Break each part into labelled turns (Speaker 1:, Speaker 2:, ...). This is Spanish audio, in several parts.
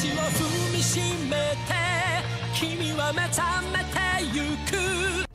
Speaker 1: 地を踏みしめて君は目覚めて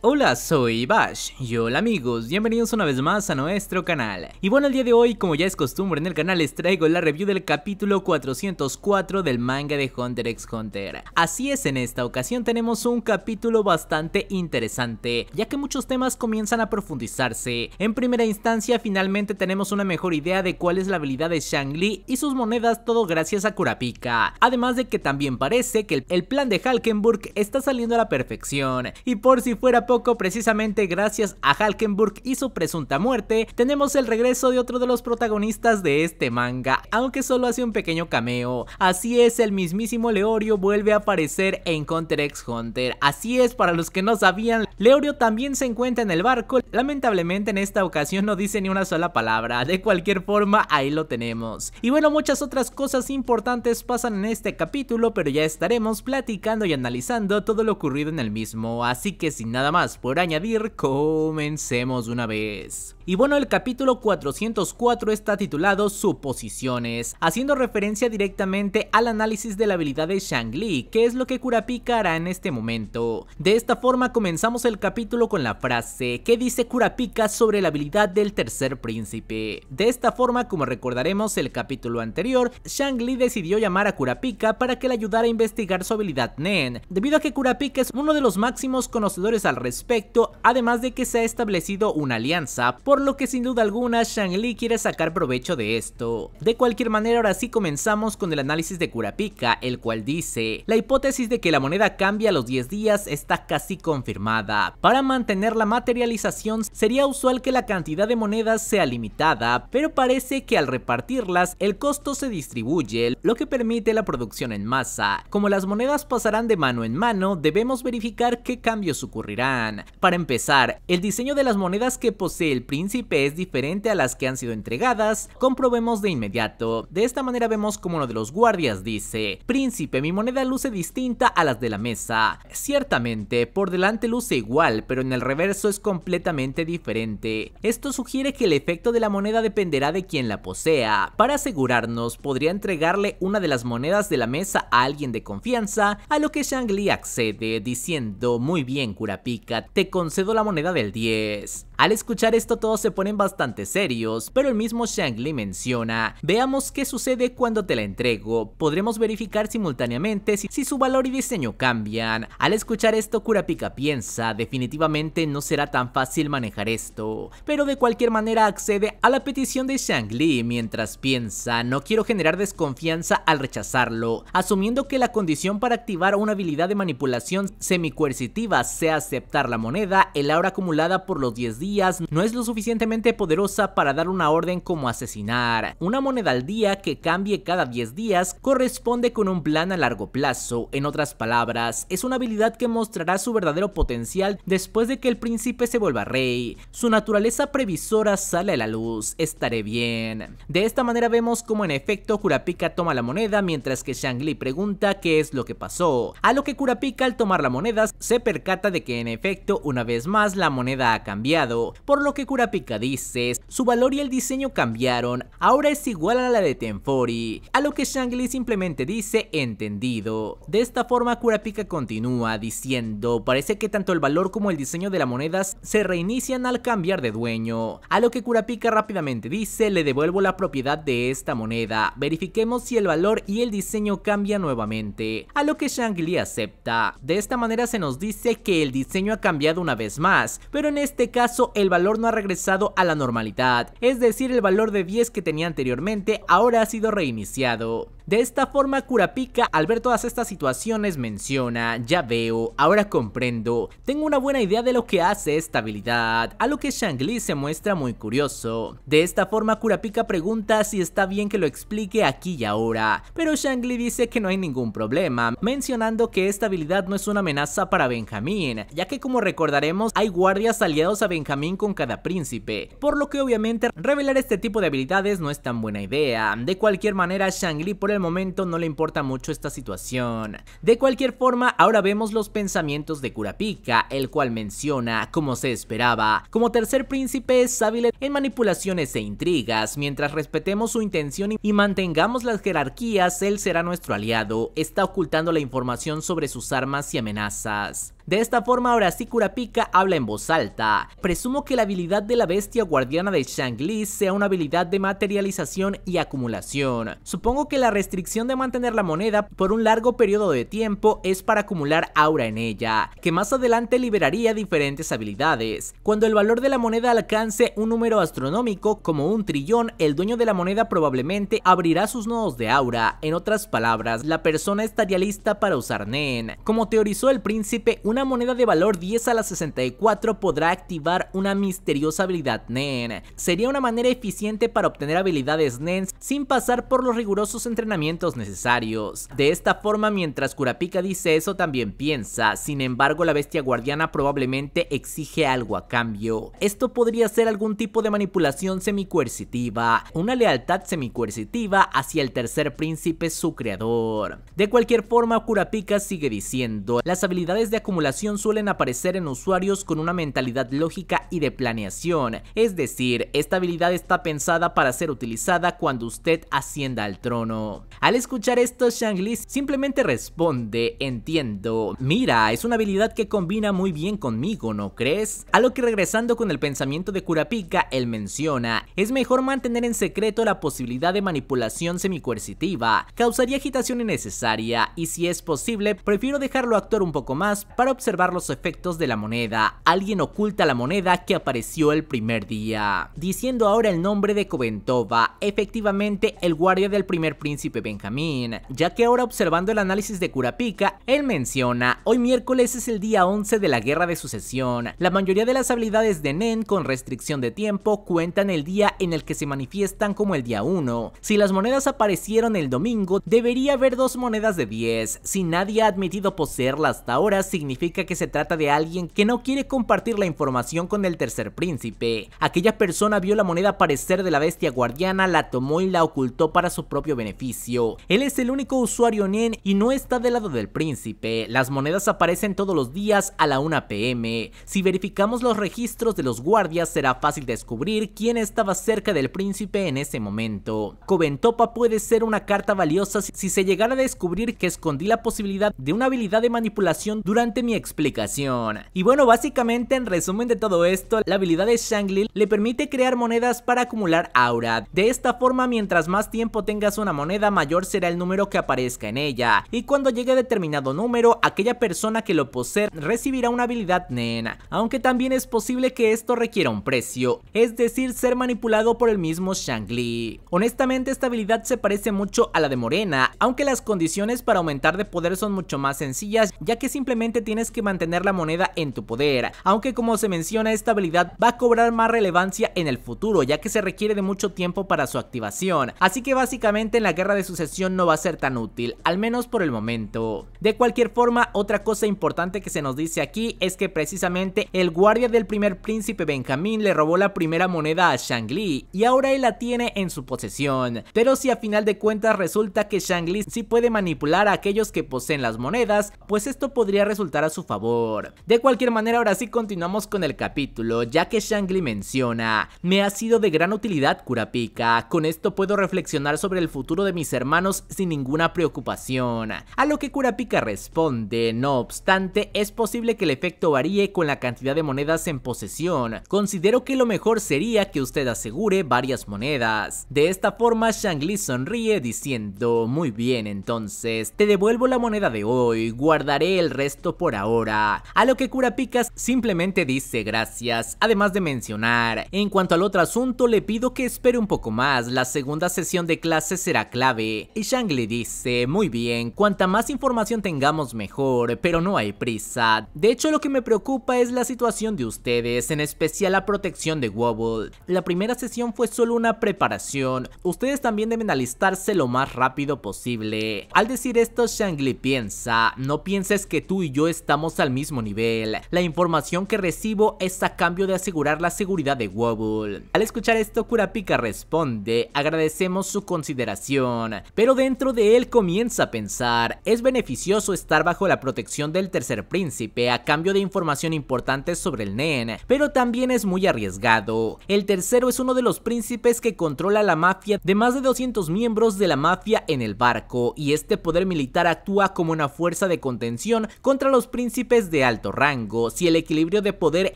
Speaker 1: Hola, soy Bash y hola amigos, bienvenidos una vez más a nuestro canal. Y bueno, el día de hoy, como ya es costumbre en el canal, les traigo la review del capítulo 404 del manga de Hunter x Hunter. Así es, en esta ocasión tenemos un capítulo bastante interesante, ya que muchos temas comienzan a profundizarse. En primera instancia, finalmente tenemos una mejor idea de cuál es la habilidad de Shang-Li y sus monedas, todo gracias a Kurapika. Además de que también parece que el plan de Halkenburg está saliendo a la perfección, y por si fuera precisamente gracias a Halkenburg y su presunta muerte, tenemos el regreso de otro de los protagonistas de este manga, aunque solo hace un pequeño cameo. Así es, el mismísimo Leorio vuelve a aparecer en Counter x Hunter. Así es, para los que no sabían, Leorio también se encuentra en el barco. Lamentablemente en esta ocasión no dice ni una sola palabra. De cualquier forma, ahí lo tenemos. Y bueno, muchas otras cosas importantes pasan en este capítulo, pero ya estaremos platicando y analizando todo lo ocurrido en el mismo. Así que sin nada más por añadir, comencemos una vez. Y bueno, el capítulo 404 está titulado Suposiciones, haciendo referencia directamente al análisis de la habilidad de Shang-Li, que es lo que Kurapika hará en este momento. De esta forma comenzamos el capítulo con la frase, que dice Kurapika sobre la habilidad del tercer príncipe? De esta forma, como recordaremos el capítulo anterior, Shang-Li decidió llamar a Kurapika para que le ayudara a investigar su habilidad Nen, debido a que Kurapika es uno de los máximos conocedores al respecto, además de que se ha establecido una alianza, por lo que sin duda alguna Shang-Li quiere sacar provecho de esto. De cualquier manera ahora sí comenzamos con el análisis de Kurapika, el cual dice, la hipótesis de que la moneda cambia a los 10 días está casi confirmada. Para mantener la materialización sería usual que la cantidad de monedas sea limitada, pero parece que al repartirlas el costo se distribuye, lo que permite la producción en masa. Como las monedas pasarán de mano en mano, debemos verificar qué cambios ocurrirán. Para empezar, el diseño de las monedas que posee el es diferente a las que han sido entregadas, comprobemos de inmediato. De esta manera vemos como uno de los guardias dice, príncipe, mi moneda luce distinta a las de la mesa. Ciertamente, por delante luce igual, pero en el reverso es completamente diferente. Esto sugiere que el efecto de la moneda dependerá de quien la posea. Para asegurarnos, podría entregarle una de las monedas de la mesa a alguien de confianza, a lo que Shang-Li accede, diciendo, muy bien, Kurapika, te concedo la moneda del 10. Al escuchar esto, todo, se ponen bastante serios, pero el mismo Shang Li menciona, veamos qué sucede cuando te la entrego, podremos verificar simultáneamente si, su valor y diseño cambian. Al escuchar esto, Kurapika piensa, definitivamente no será tan fácil manejar esto, pero de cualquier manera accede a la petición de Shang Li mientras piensa, no quiero generar desconfianza al rechazarlo, asumiendo que la condición para activar una habilidad de manipulación semicoercitiva sea aceptar la moneda, el aura acumulada por los 10 días no es lo suficiente suficientemente poderosa para dar una orden como asesinar. Una moneda al día que cambie cada 10 días corresponde con un plan a largo plazo. En otras palabras, es una habilidad que mostrará su verdadero potencial después de que el príncipe se vuelva rey. Su naturaleza previsora sale a la luz, estaré bien. De esta manera vemos cómo en efecto Kurapika toma la moneda mientras que Shang-Li pregunta qué es lo que pasó. A lo que Kurapika al tomar la moneda se percata de que en efecto una vez más la moneda ha cambiado, por lo que Kurapika dice, su valor y el diseño cambiaron, ahora es igual a la de Tenfori, a lo que Li simplemente dice entendido. De esta forma Kurapika continúa diciendo, parece que tanto el valor como el diseño de las monedas se reinician al cambiar de dueño, a lo que Kurapika rápidamente dice, le devuelvo la propiedad de esta moneda, verifiquemos si el valor y el diseño cambian nuevamente, a lo que Li acepta. De esta manera se nos dice que el diseño ha cambiado una vez más, pero en este caso el valor no ha regresado a la normalidad, es decir el valor de 10 que tenía anteriormente ahora ha sido reiniciado. De esta forma Kurapika al ver todas estas situaciones menciona, ya veo, ahora comprendo, tengo una buena idea de lo que hace esta habilidad, a lo que Shang-Li se muestra muy curioso. De esta forma Kurapika pregunta si está bien que lo explique aquí y ahora, pero Shang-Li dice que no hay ningún problema, mencionando que esta habilidad no es una amenaza para Benjamín, ya que como recordaremos hay guardias aliados a Benjamín con cada príncipe, por lo que obviamente revelar este tipo de habilidades no es tan buena idea. De cualquier manera shang por el momento no le importa mucho esta situación. De cualquier forma, ahora vemos los pensamientos de Kurapika, el cual menciona, como se esperaba, como tercer príncipe es hábil en manipulaciones e intrigas, mientras respetemos su intención y mantengamos las jerarquías, él será nuestro aliado, está ocultando la información sobre sus armas y amenazas. De esta forma, ahora sí Kurapika habla en voz alta. Presumo que la habilidad de la bestia guardiana de Shang-Li sea una habilidad de materialización y acumulación. Supongo que la restricción de mantener la moneda por un largo periodo de tiempo es para acumular aura en ella, que más adelante liberaría diferentes habilidades. Cuando el valor de la moneda alcance un número astronómico como un trillón, el dueño de la moneda probablemente abrirá sus nodos de aura. En otras palabras, la persona estaría lista para usar Nen. Como teorizó el príncipe, una moneda de valor 10 a la 64 podrá activar una misteriosa habilidad Nen. Sería una manera eficiente para obtener habilidades Nen sin pasar por los rigurosos entrenamientos necesarios. De esta forma, mientras Kurapika dice eso, también piensa. Sin embargo, la bestia guardiana probablemente exige algo a cambio. Esto podría ser algún tipo de manipulación semi-coercitiva. una lealtad semi-coercitiva hacia el tercer príncipe, su creador. De cualquier forma, Kurapika sigue diciendo, las habilidades de acumulación suelen aparecer en usuarios con una mentalidad lógica y de planeación, es decir, esta habilidad está pensada para ser utilizada cuando usted ascienda al trono. Al escuchar esto, Shang-Li simplemente responde, entiendo, mira, es una habilidad que combina muy bien conmigo, ¿no crees? A lo que regresando con el pensamiento de Kurapika, él menciona, es mejor mantener en secreto la posibilidad de manipulación semicuercitiva, causaría agitación innecesaria y si es posible, prefiero dejarlo actuar un poco más para observar los efectos de la moneda. Alguien oculta la moneda que apareció el primer día. Diciendo ahora el nombre de Coventova, efectivamente el guardia del primer príncipe Benjamín, ya que ahora observando el análisis de Curapica, él menciona, hoy miércoles es el día 11 de la guerra de sucesión. La mayoría de las habilidades de Nen con restricción de tiempo cuentan el día en el que se manifiestan como el día 1. Si las monedas aparecieron el domingo, debería haber dos monedas de 10. Si nadie ha admitido poseerla hasta ahora, significa que se trata de alguien que no quiere compartir la información con el tercer príncipe. Aquella persona vio la moneda aparecer de la bestia guardiana, la tomó y la ocultó para su propio beneficio. Él es el único usuario Nien y no está del lado del príncipe. Las monedas aparecen todos los días a la 1 pm. Si verificamos los registros de los guardias será fácil descubrir quién estaba cerca del príncipe en ese momento. Coventopa puede ser una carta valiosa si se llegara a descubrir que escondí la posibilidad de una habilidad de manipulación durante mi explicación. Y bueno, básicamente en resumen de todo esto, la habilidad de Shang-Li le permite crear monedas para acumular aura. De esta forma, mientras más tiempo tengas una moneda, mayor será el número que aparezca en ella. Y cuando llegue determinado número, aquella persona que lo posee recibirá una habilidad nena. Aunque también es posible que esto requiera un precio, es decir, ser manipulado por el mismo Shang-Li, Honestamente, esta habilidad se parece mucho a la de Morena, aunque las condiciones para aumentar de poder son mucho más sencillas, ya que simplemente tienes que mantener la moneda en tu poder, aunque como se menciona esta habilidad va a cobrar más relevancia en el futuro ya que se requiere de mucho tiempo para su activación, así que básicamente en la guerra de sucesión no va a ser tan útil, al menos por el momento. De cualquier forma, otra cosa importante que se nos dice aquí es que precisamente el guardia del primer príncipe Benjamín le robó la primera moneda a Shang-Li y ahora él la tiene en su posesión, pero si a final de cuentas resulta que Shang-Li sí puede manipular a aquellos que poseen las monedas, pues esto podría resultar a su favor. De cualquier manera, ahora sí continuamos con el capítulo, ya que Shang-Li menciona, me ha sido de gran utilidad Kurapika, con esto puedo reflexionar sobre el futuro de mis hermanos sin ninguna preocupación. A lo que Kurapika responde, no obstante, es posible que el efecto varíe con la cantidad de monedas en posesión, considero que lo mejor sería que usted asegure varias monedas. De esta forma, Shang-Li sonríe diciendo, muy bien entonces, te devuelvo la moneda de hoy, guardaré el resto por ahora ahora, a lo que picas simplemente dice gracias, además de mencionar, en cuanto al otro asunto le pido que espere un poco más, la segunda sesión de clase será clave, y Shang le dice, muy bien, cuanta más información tengamos mejor, pero no hay prisa, de hecho lo que me preocupa es la situación de ustedes, en especial la protección de Wobble, la primera sesión fue solo una preparación, ustedes también deben alistarse lo más rápido posible, al decir esto Shang Li piensa, no pienses que tú y yo estamos al mismo nivel. La información que recibo es a cambio de asegurar la seguridad de Wobble. Al escuchar esto, Kurapika responde, agradecemos su consideración, pero dentro de él comienza a pensar, es beneficioso estar bajo la protección del tercer príncipe a cambio de información importante sobre el Nen, pero también es muy arriesgado. El tercero es uno de los príncipes que controla la mafia de más de 200 miembros de la mafia en el barco, y este poder militar actúa como una fuerza de contención contra los príncipes de alto rango, si el equilibrio de poder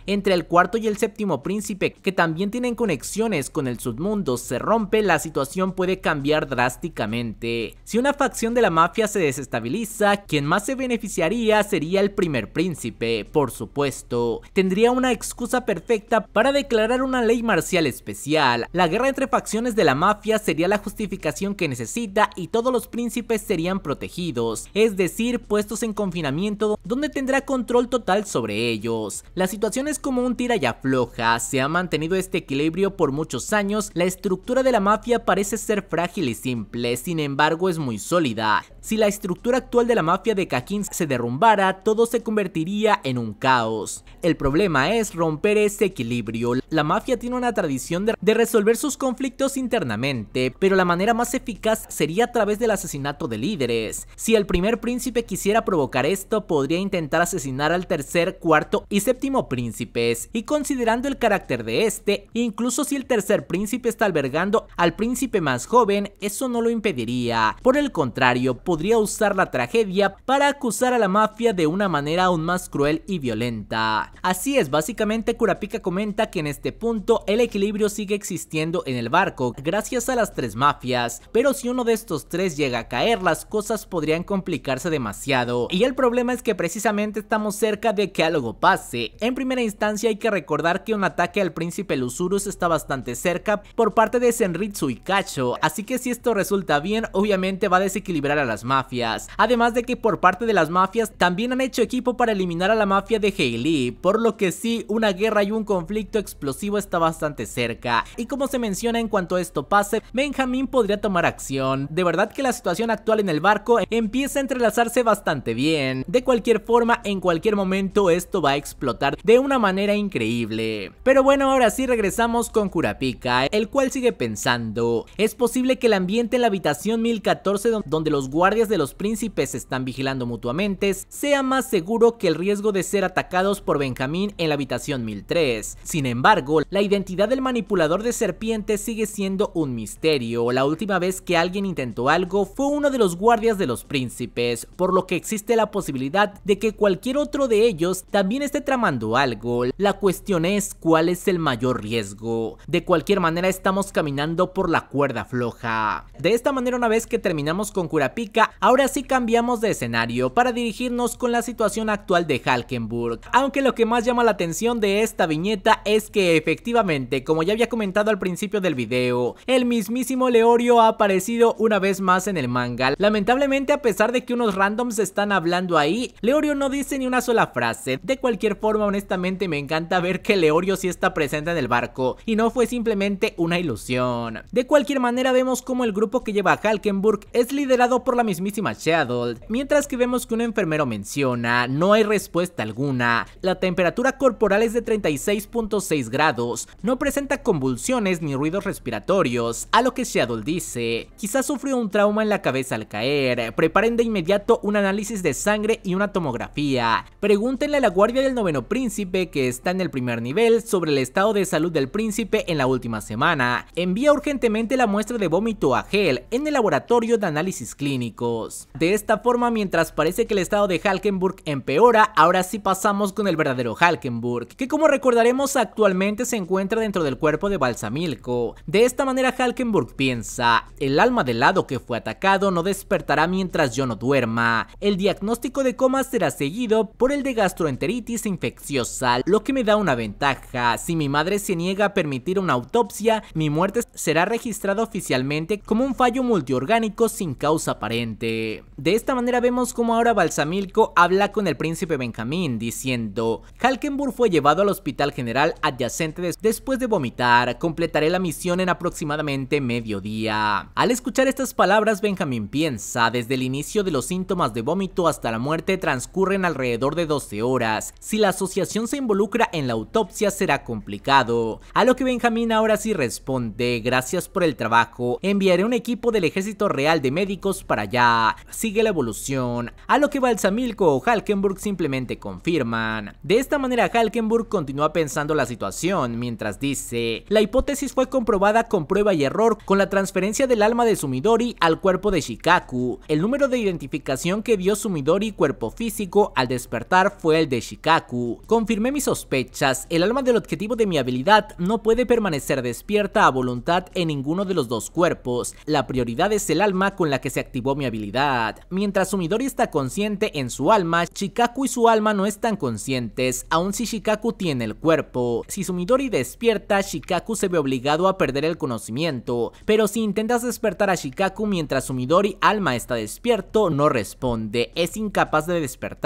Speaker 1: entre el cuarto y el séptimo príncipe, que también tienen conexiones con el submundo, se rompe, la situación puede cambiar drásticamente. Si una facción de la mafia se desestabiliza, quien más se beneficiaría sería el primer príncipe, por supuesto. Tendría una excusa perfecta para declarar una ley marcial especial. La guerra entre facciones de la mafia sería la justificación que necesita y todos los príncipes serían protegidos, es decir, puestos en confinamiento donde tendrá control total sobre ellos. La situación es como un tira y afloja, se ha mantenido este equilibrio por muchos años, la estructura de la mafia parece ser frágil y simple, sin embargo es muy sólida. Si la estructura actual de la mafia de Kakins se derrumbara, todo se convertiría en un caos. El problema es romper ese equilibrio. La mafia tiene una tradición de resolver sus conflictos internamente, pero la manera más eficaz sería a través del asesinato de líderes. Si el primer príncipe quisiera provocar esto, podría intentar intentar asesinar al tercer, cuarto y séptimo príncipes, y considerando el carácter de este, incluso si el tercer príncipe está albergando al príncipe más joven, eso no lo impediría. Por el contrario, podría usar la tragedia para acusar a la mafia de una manera aún más cruel y violenta. Así es, básicamente Kurapika comenta que en este punto el equilibrio sigue existiendo en el barco gracias a las tres mafias, pero si uno de estos tres llega a caer las cosas podrían complicarse demasiado y el problema es que precisamente estamos cerca de que algo pase. En primera instancia hay que recordar que un ataque al príncipe Lusurus está bastante cerca por parte de Senritsu y Kacho, así que si esto resulta bien, obviamente va a desequilibrar a las mafias. Además de que por parte de las mafias también han hecho equipo para eliminar a la mafia de Heili, por lo que sí, una guerra y un conflicto explosivo está bastante cerca. Y como se menciona en cuanto esto pase, Benjamin podría tomar acción. De verdad que la situación actual en el barco empieza a entrelazarse bastante bien. De cualquier forma, en cualquier momento esto va a explotar de una manera increíble. Pero bueno, ahora sí regresamos con Kurapika, el cual sigue pensando, es posible que el ambiente en la habitación 1014 donde los guardias de los príncipes están vigilando mutuamente sea más seguro que el riesgo de ser atacados por Benjamín en la habitación 1003. Sin embargo, la identidad del manipulador de serpientes sigue siendo un misterio. La última vez que alguien intentó algo fue uno de los guardias de los príncipes, por lo que existe la posibilidad de que cualquier otro de ellos también esté tramando algo. La cuestión es cuál es el mayor riesgo. De cualquier manera estamos caminando por la cuerda floja. De esta manera una vez que terminamos con Kurapika, ahora sí cambiamos de escenario para dirigirnos con la situación actual de Halkenburg. Aunque lo que más llama la atención de esta viñeta es que efectivamente, como ya había comentado al principio del video, el mismísimo Leorio ha aparecido una vez más en el manga. Lamentablemente a pesar de que unos randoms están hablando ahí, Leorio no dice ni una sola frase. De cualquier forma, honestamente me encanta ver que Leorio sí está presente en el barco y no fue simplemente una ilusión. De cualquier manera, vemos como el grupo que lleva a Halkenburg es liderado por la mismísima Shadow, mientras que vemos que un enfermero menciona, no hay respuesta alguna. La temperatura corporal es de 36.6 grados, no presenta convulsiones ni ruidos respiratorios, a lo que Shadow dice, quizás sufrió un trauma en la cabeza al caer, preparen de inmediato un análisis de sangre y una tomografía grafía Pregúntenle a la guardia del noveno príncipe que está en el primer nivel sobre el estado de salud del príncipe en la última semana. Envía urgentemente la muestra de vómito a Hell en el laboratorio de análisis clínicos. De esta forma, mientras parece que el estado de Halkenburg empeora, ahora sí pasamos con el verdadero Halkenburg, que como recordaremos actualmente se encuentra dentro del cuerpo de Balsamilco. De esta manera Halkenburg piensa, el alma del lado que fue atacado no despertará mientras yo no duerma. El diagnóstico de coma será seguido por el de gastroenteritis infecciosa, lo que me da una ventaja. Si mi madre se niega a permitir una autopsia, mi muerte será registrada oficialmente como un fallo multiorgánico sin causa aparente. De esta manera vemos cómo ahora Balsamilco habla con el príncipe Benjamín diciendo, Halkenburg fue llevado al hospital general adyacente después de vomitar, completaré la misión en aproximadamente mediodía. Al escuchar estas palabras Benjamín piensa, desde el inicio de los síntomas de vómito hasta la muerte transcurre ...ocurren alrededor de 12 horas. Si la asociación se involucra en la autopsia será complicado. A lo que Benjamín ahora sí responde, gracias por el trabajo, enviaré un equipo del Ejército Real de Médicos para allá. Sigue la evolución. A lo que Balsamilco o Halkenburg simplemente confirman. De esta manera Halkenburg continúa pensando la situación mientras dice, la hipótesis fue comprobada con prueba y error con la transferencia del alma de Sumidori al cuerpo de Shikaku. El número de identificación que dio Sumidori cuerpo físico al despertar fue el de Shikaku. Confirmé mis sospechas, el alma del objetivo de mi habilidad no puede permanecer despierta a voluntad en ninguno de los dos cuerpos, la prioridad es el alma con la que se activó mi habilidad. Mientras Sumidori está consciente en su alma, Shikaku y su alma no están conscientes, aun si Shikaku tiene el cuerpo. Si Sumidori despierta, Shikaku se ve obligado a perder el conocimiento, pero si intentas despertar a Shikaku mientras Sumidori alma está despierto, no responde, es incapaz de despertar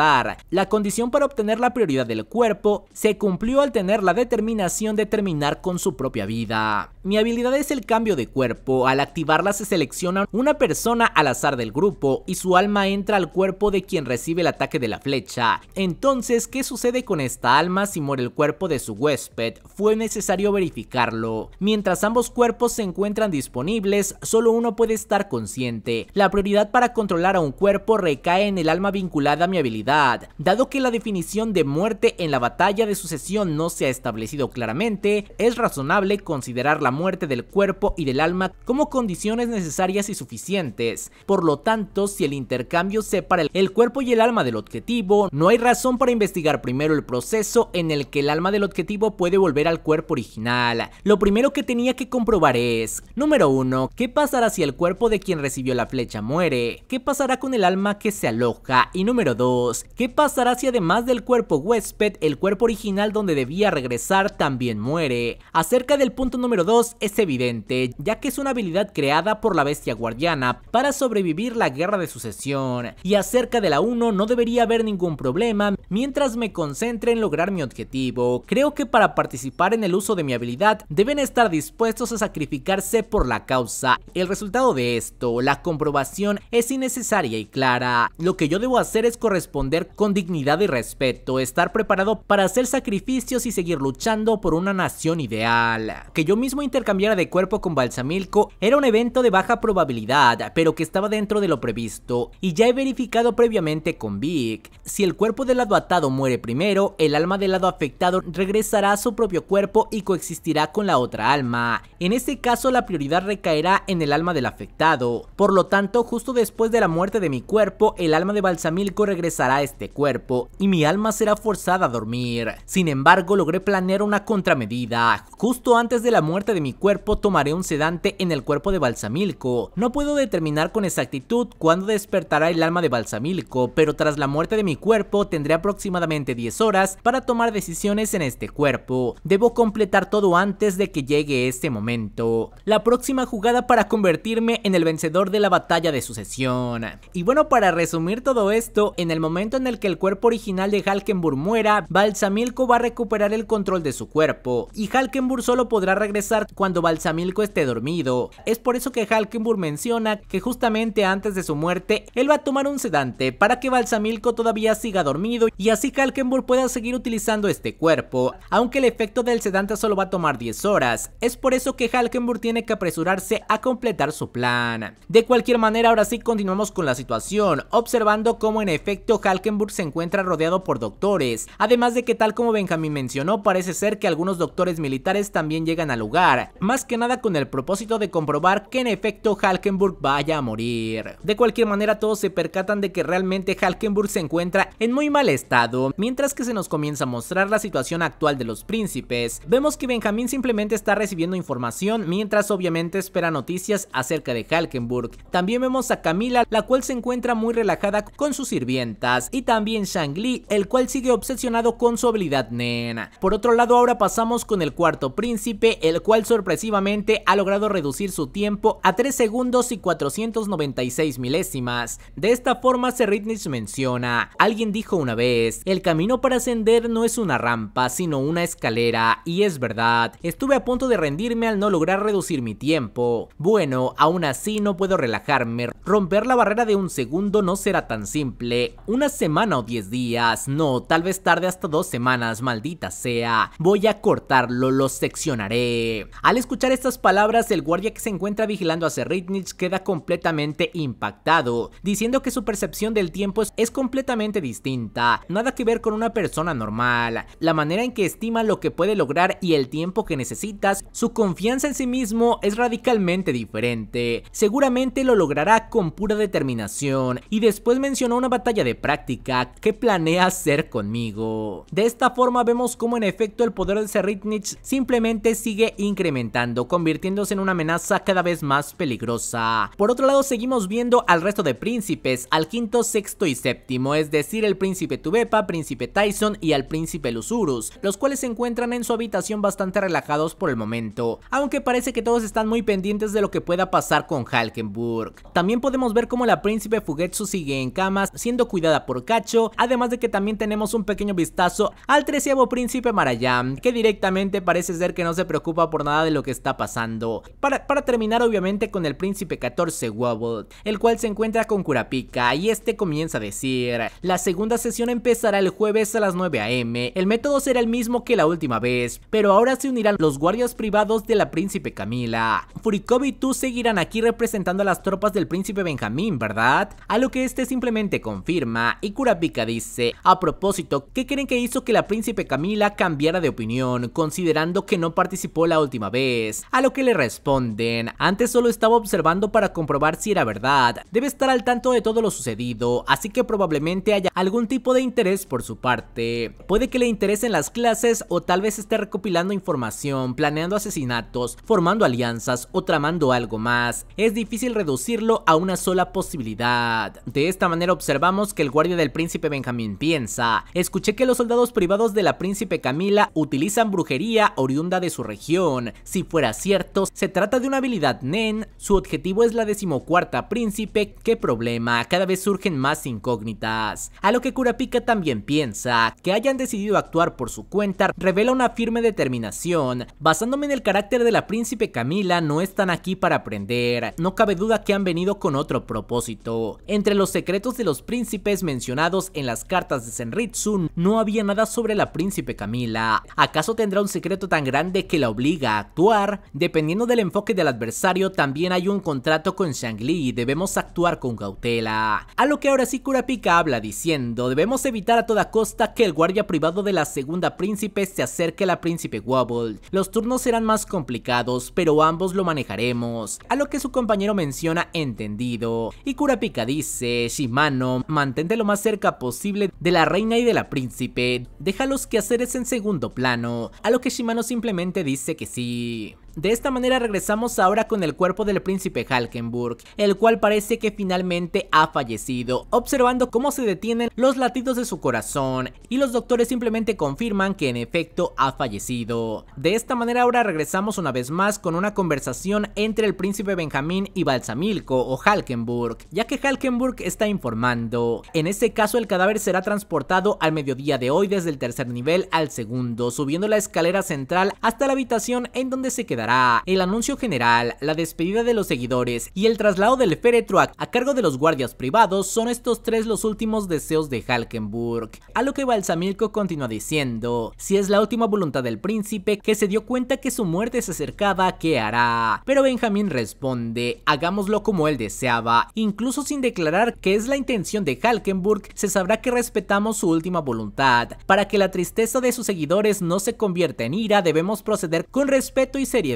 Speaker 1: la condición para obtener la prioridad del cuerpo se cumplió al tener la determinación de terminar con su propia vida. Mi habilidad es el cambio de cuerpo, al activarla se selecciona una persona al azar del grupo y su alma entra al cuerpo de quien recibe el ataque de la flecha. Entonces, ¿qué sucede con esta alma si muere el cuerpo de su huésped? Fue necesario verificarlo. Mientras ambos cuerpos se encuentran disponibles, solo uno puede estar consciente. La prioridad para controlar a un cuerpo recae en el alma vinculada a mi habilidad Dado que la definición de muerte en la batalla de sucesión no se ha establecido claramente, es razonable considerar la muerte del cuerpo y del alma como condiciones necesarias y suficientes. Por lo tanto, si el intercambio separa el cuerpo y el alma del objetivo, no hay razón para investigar primero el proceso en el que el alma del objetivo puede volver al cuerpo original. Lo primero que tenía que comprobar es, número uno, ¿qué pasará si el cuerpo de quien recibió la flecha muere? ¿Qué pasará con el alma que se aloja? Y número 2, ¿Qué pasará si además del cuerpo huésped, el cuerpo original donde debía regresar también muere? Acerca del punto número 2 es evidente, ya que es una habilidad creada por la bestia guardiana para sobrevivir la guerra de sucesión. Y acerca de la 1 no debería haber ningún problema mientras me concentre en lograr mi objetivo. Creo que para participar en el uso de mi habilidad deben estar dispuestos a sacrificarse por la causa. El resultado de esto, la comprobación es innecesaria y clara. Lo que yo debo hacer es corresponder con dignidad y respeto, estar preparado para hacer sacrificios y seguir luchando por una nación ideal. Que yo mismo intercambiara de cuerpo con Balsamilco era un evento de baja probabilidad, pero que estaba dentro de lo previsto, y ya he verificado previamente con Vic. Si el cuerpo del lado atado muere primero, el alma del lado afectado regresará a su propio cuerpo y coexistirá con la otra alma. En este caso la prioridad recaerá en el alma del afectado. Por lo tanto, justo después de la muerte de mi cuerpo, el alma de Balsamilco regresará este cuerpo y mi alma será forzada a dormir. Sin embargo, logré planear una contramedida. Justo antes de la muerte de mi cuerpo tomaré un sedante en el cuerpo de Balsamilco. No puedo determinar con exactitud cuándo despertará el alma de Balsamilco, pero tras la muerte de mi cuerpo tendré aproximadamente 10 horas para tomar decisiones en este cuerpo. Debo completar todo antes de que llegue este momento. La próxima jugada para convertirme en el vencedor de la batalla de sucesión. Y bueno, para resumir todo esto, en el momento momento en el que el cuerpo original de Halkenburg muera, Balsamilco va a recuperar el control de su cuerpo, y Halkenburg solo podrá regresar cuando Balsamilco esté dormido. Es por eso que Halkenburg menciona que justamente antes de su muerte, él va a tomar un sedante para que Balsamilco todavía siga dormido y así Halkenburg pueda seguir utilizando este cuerpo, aunque el efecto del sedante solo va a tomar 10 horas. Es por eso que Halkenburg tiene que apresurarse a completar su plan. De cualquier manera, ahora sí continuamos con la situación, observando cómo en efecto Halkenburg se encuentra rodeado por doctores, además de que tal como Benjamin mencionó, parece ser que algunos doctores militares también llegan al lugar, más que nada con el propósito de comprobar que en efecto Halkenburg vaya a morir. De cualquier manera todos se percatan de que realmente Halkenburg se encuentra en muy mal estado, mientras que se nos comienza a mostrar la situación actual de los príncipes, vemos que Benjamín simplemente está recibiendo información mientras obviamente espera noticias acerca de Halkenburg. También vemos a Camila, la cual se encuentra muy relajada con su sirvienta, y también Shang-Li, el cual sigue obsesionado con su habilidad nena. Por otro lado, ahora pasamos con el cuarto príncipe, el cual sorpresivamente ha logrado reducir su tiempo a 3 segundos y 496 milésimas. De esta forma, Serritnich menciona, alguien dijo una vez, el camino para ascender no es una rampa, sino una escalera, y es verdad, estuve a punto de rendirme al no lograr reducir mi tiempo. Bueno, aún así no puedo relajarme, romper la barrera de un segundo no será tan simple, una semana o 10 días, no, tal vez tarde hasta dos semanas, maldita sea. Voy a cortarlo, lo seccionaré. Al escuchar estas palabras, el guardia que se encuentra vigilando a Zerritnich queda completamente impactado, diciendo que su percepción del tiempo es completamente distinta, nada que ver con una persona normal. La manera en que estima lo que puede lograr y el tiempo que necesitas, su confianza en sí mismo es radicalmente diferente. Seguramente lo logrará con pura determinación y después mencionó una batalla de práctica práctica qué planea hacer conmigo. De esta forma vemos cómo en efecto el poder de Serritnich simplemente sigue incrementando, convirtiéndose en una amenaza cada vez más peligrosa. Por otro lado seguimos viendo al resto de príncipes, al quinto, sexto y séptimo, es decir el príncipe Tubepa, príncipe Tyson y al príncipe Lusurus, los cuales se encuentran en su habitación bastante relajados por el momento, aunque parece que todos están muy pendientes de lo que pueda pasar con Halkenburg. También podemos ver cómo la príncipe Fugetsu sigue en camas siendo cuidada por Cacho, además de que también tenemos un pequeño vistazo al treceavo príncipe Marayam, que directamente parece ser que no se preocupa por nada de lo que está pasando. Para, para terminar obviamente con el príncipe 14 Wobble, el cual se encuentra con Kurapika y este comienza a decir, la segunda sesión empezará el jueves a las 9 am, el método será el mismo que la última vez, pero ahora se unirán los guardias privados de la príncipe Camila. Furikovi y tú seguirán aquí representando a las tropas del príncipe Benjamín, ¿verdad? A lo que este simplemente confirma y Kurapika dice, a propósito, ¿qué creen que hizo que la príncipe Camila cambiara de opinión, considerando que no participó la última vez? A lo que le responden, antes solo estaba observando para comprobar si era verdad, debe estar al tanto de todo lo sucedido, así que probablemente haya algún tipo de interés por su parte. Puede que le interesen las clases o tal vez esté recopilando información, planeando asesinatos, formando alianzas o tramando algo más. Es difícil reducirlo a una sola posibilidad. De esta manera observamos que el guardia del príncipe Benjamín piensa, escuché que los soldados privados de la príncipe Camila utilizan brujería oriunda de su región. Si fuera cierto, se trata de una habilidad Nen, su objetivo es la decimocuarta príncipe, qué problema, cada vez surgen más incógnitas. A lo que Kurapika también piensa, que hayan decidido actuar por su cuenta revela una firme determinación. Basándome en el carácter de la príncipe Camila, no están aquí para aprender, no cabe duda que han venido con otro propósito. Entre los secretos de los príncipes mencionados en las cartas de Senritsu, no había nada sobre la príncipe Camila. ¿Acaso tendrá un secreto tan grande que la obliga a actuar? Dependiendo del enfoque del adversario, también hay un contrato con Shang-Li y debemos actuar con cautela. A lo que ahora sí Kurapika habla diciendo, debemos evitar a toda costa que el guardia privado de la segunda príncipe se acerque a la príncipe Wobble. Los turnos serán más complicados, pero ambos lo manejaremos. A lo que su compañero menciona entendido. Y Kurapika dice, Shimano, mantente lo más cerca posible de la reina y de la príncipe, deja los quehaceres en segundo plano, a lo que Shimano simplemente dice que sí. De esta manera regresamos ahora con el cuerpo del príncipe Halkenburg, el cual parece que finalmente ha fallecido, observando cómo se detienen los latidos de su corazón y los doctores simplemente confirman que en efecto ha fallecido. De esta manera ahora regresamos una vez más con una conversación entre el príncipe Benjamín y Balsamilco o Halkenburg, ya que Halkenburg está informando. En este caso el cadáver será transportado al mediodía de hoy desde el tercer nivel al segundo, subiendo la escalera central hasta la habitación en donde se queda el anuncio general, la despedida de los seguidores y el traslado del féretro a cargo de los guardias privados son estos tres los últimos deseos de Halkenburg, a lo que Balsamilco continúa diciendo, si es la última voluntad del príncipe que se dio cuenta que su muerte se acercaba, ¿qué hará? Pero Benjamín responde, hagámoslo como él deseaba, incluso sin declarar que es la intención de Halkenburg, se sabrá que respetamos su última voluntad, para que la tristeza de sus seguidores no se convierta en ira debemos proceder con respeto y seriedad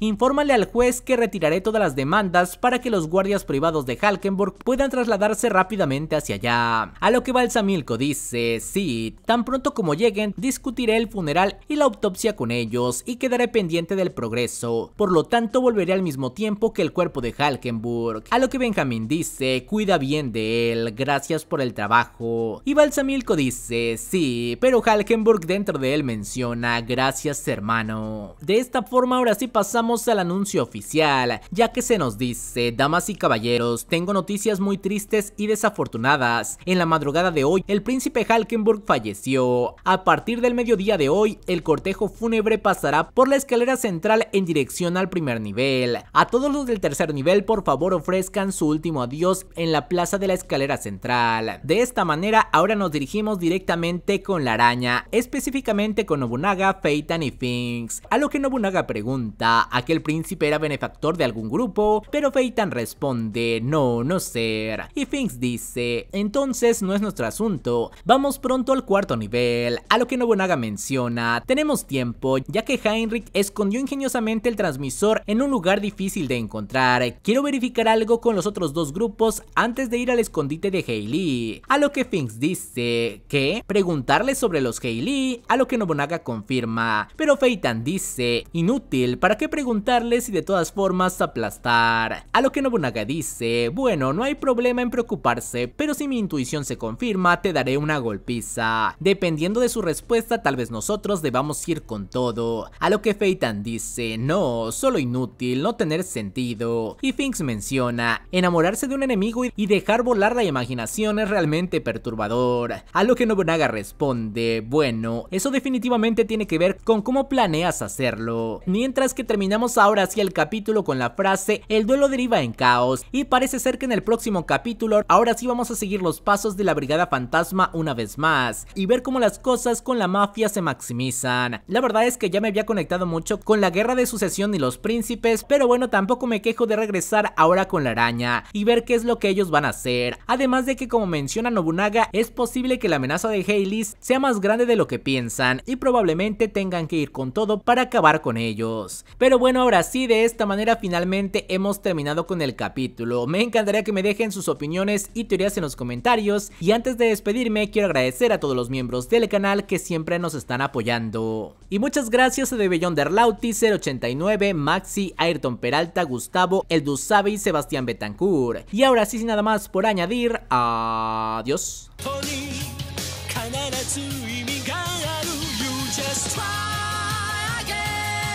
Speaker 1: Infórmale al juez que retiraré todas las demandas para que los guardias privados de Halkenburg puedan trasladarse rápidamente hacia allá. A lo que Balsamilco dice, sí, tan pronto como lleguen discutiré el funeral y la autopsia con ellos y quedaré pendiente del progreso, por lo tanto volveré al mismo tiempo que el cuerpo de Halkenburg. A lo que Benjamin dice, cuida bien de él, gracias por el trabajo. Y Balsamilco dice, sí, pero Halkenburg dentro de él menciona, gracias hermano. De esta forma ahora así pasamos al anuncio oficial, ya que se nos dice, damas y caballeros, tengo noticias muy tristes y desafortunadas. En la madrugada de hoy, el príncipe Halkenburg falleció. A partir del mediodía de hoy, el cortejo fúnebre pasará por la escalera central en dirección al primer nivel. A todos los del tercer nivel, por favor, ofrezcan su último adiós en la plaza de la escalera central. De esta manera, ahora nos dirigimos directamente con la araña, específicamente con Nobunaga, Feitan y Finks. A lo que Nobunaga pregunta, a que el príncipe era benefactor de algún grupo, pero Feitan responde, no, no ser. Y Finks dice, entonces no es nuestro asunto, vamos pronto al cuarto nivel, a lo que Nobunaga menciona, tenemos tiempo, ya que Heinrich escondió ingeniosamente el transmisor en un lugar difícil de encontrar, quiero verificar algo con los otros dos grupos antes de ir al escondite de Heili A lo que Finks dice, ¿qué? Preguntarle sobre los Heili a lo que Nobunaga confirma, pero Feitan dice, inútil, ¿para qué preguntarle si de todas formas aplastar? A lo que Nobunaga dice, bueno, no hay problema en preocuparse, pero si mi intuición se confirma, te daré una golpiza. Dependiendo de su respuesta, tal vez nosotros debamos ir con todo. A lo que Feitan dice, no, solo inútil, no tener sentido. Y Finks menciona, enamorarse de un enemigo y dejar volar la imaginación es realmente perturbador. A lo que Nobunaga responde, bueno, eso definitivamente tiene que ver con cómo planeas hacerlo. Mientras es que terminamos ahora sí el capítulo con la frase el duelo deriva en caos y parece ser que en el próximo capítulo ahora sí vamos a seguir los pasos de la brigada fantasma una vez más y ver cómo las cosas con la mafia se maximizan. La verdad es que ya me había conectado mucho con la guerra de sucesión y los príncipes, pero bueno tampoco me quejo de regresar ahora con la araña y ver qué es lo que ellos van a hacer. Además de que como menciona Nobunaga es posible que la amenaza de Heilis sea más grande de lo que piensan y probablemente tengan que ir con todo para acabar con ellos. Pero bueno, ahora sí, de esta manera finalmente hemos terminado con el capítulo. Me encantaría que me dejen sus opiniones y teorías en los comentarios. Y antes de despedirme, quiero agradecer a todos los miembros del canal que siempre nos están apoyando. Y muchas gracias a de 089, Maxi, Ayrton Peralta, Gustavo, El y Sebastián Betancourt. Y ahora sí, sin nada más por añadir, adiós.